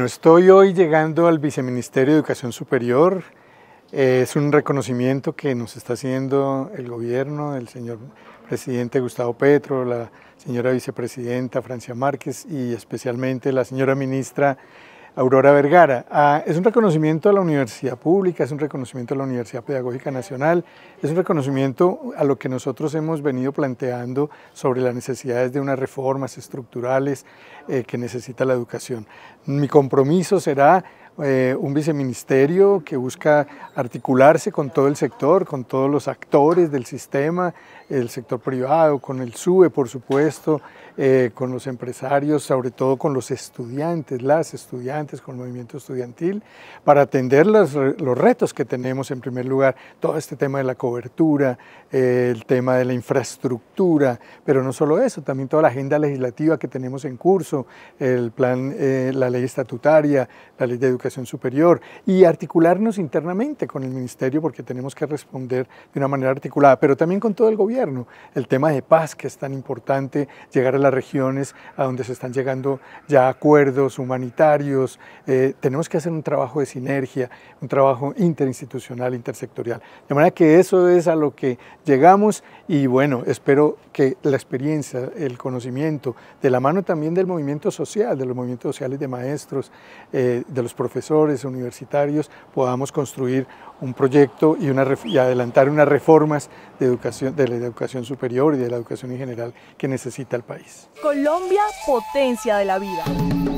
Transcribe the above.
No estoy hoy llegando al Viceministerio de Educación Superior. Es un reconocimiento que nos está haciendo el gobierno, el señor presidente Gustavo Petro, la señora vicepresidenta Francia Márquez y especialmente la señora ministra Aurora Vergara. Ah, es un reconocimiento a la universidad pública, es un reconocimiento a la Universidad Pedagógica Nacional, es un reconocimiento a lo que nosotros hemos venido planteando sobre las necesidades de unas reformas estructurales eh, que necesita la educación. Mi compromiso será eh, un viceministerio que busca articularse con todo el sector, con todos los actores del sistema, el sector privado, con el SUE, por supuesto, eh, con los empresarios, sobre todo con los estudiantes, las estudiantes, con el movimiento estudiantil, para atender los, los retos que tenemos en primer lugar, todo este tema de la cobertura, eh, el tema de la infraestructura, pero no solo eso, también toda la agenda legislativa que tenemos en curso, el plan, la ley estatutaria, la ley de educación Superior y articularnos internamente con el Ministerio porque tenemos que responder de una manera articulada, pero también con todo el gobierno. El tema de paz que es tan importante, llegar a las regiones a donde se están llegando ya acuerdos humanitarios. Eh, tenemos que hacer un trabajo de sinergia, un trabajo interinstitucional, intersectorial. De manera que eso es a lo que llegamos y bueno, espero que la experiencia, el conocimiento, de la mano también del movimiento social, de los movimientos sociales de maestros, eh, de los profesores, profesores, universitarios, podamos construir un proyecto y, adelantar unas reformas de, educación, de la educación superior y de la educación en general que necesita el país. Colombia, potencia de la vida.